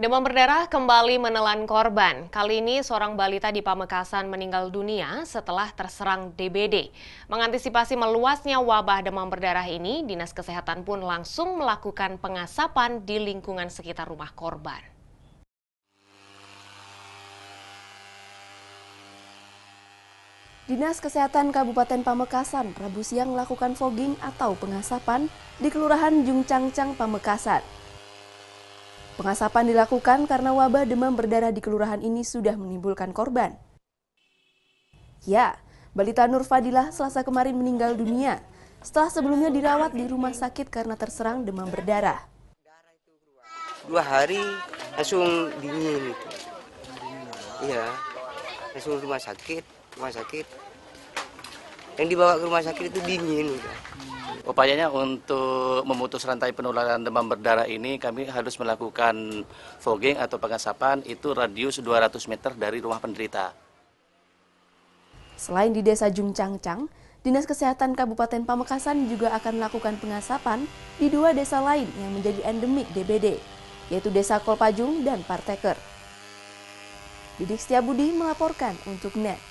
Demam berdarah kembali menelan korban. Kali ini seorang balita di Pamekasan meninggal dunia setelah terserang DBD. Mengantisipasi meluasnya wabah demam berdarah ini, Dinas Kesehatan pun langsung melakukan pengasapan di lingkungan sekitar rumah korban. Dinas Kesehatan Kabupaten Pamekasan Rabu siang melakukan fogging atau pengasapan di Kelurahan Jungcangcang Pamekasan. Pengasapan dilakukan karena wabah demam berdarah di kelurahan ini sudah menimbulkan korban. Ya, balita Nur Fadilah selasa kemarin meninggal dunia setelah sebelumnya dirawat di rumah sakit karena terserang demam berdarah. Dua hari langsung dingin itu. Iya, langsung rumah sakit, rumah sakit yang dibawa ke rumah sakit itu dingin. Gitu. Upayanya untuk memutus rantai penularan demam berdarah ini kami harus melakukan fogging atau pengasapan itu radius 200 meter dari rumah penderita. Selain di Desa Jungcangcang, Dinas Kesehatan Kabupaten Pamekasan juga akan melakukan pengasapan di dua desa lain yang menjadi endemik DBD, yaitu Desa Kolpajung dan Parteker. Didik Setiabudi melaporkan untuk NET.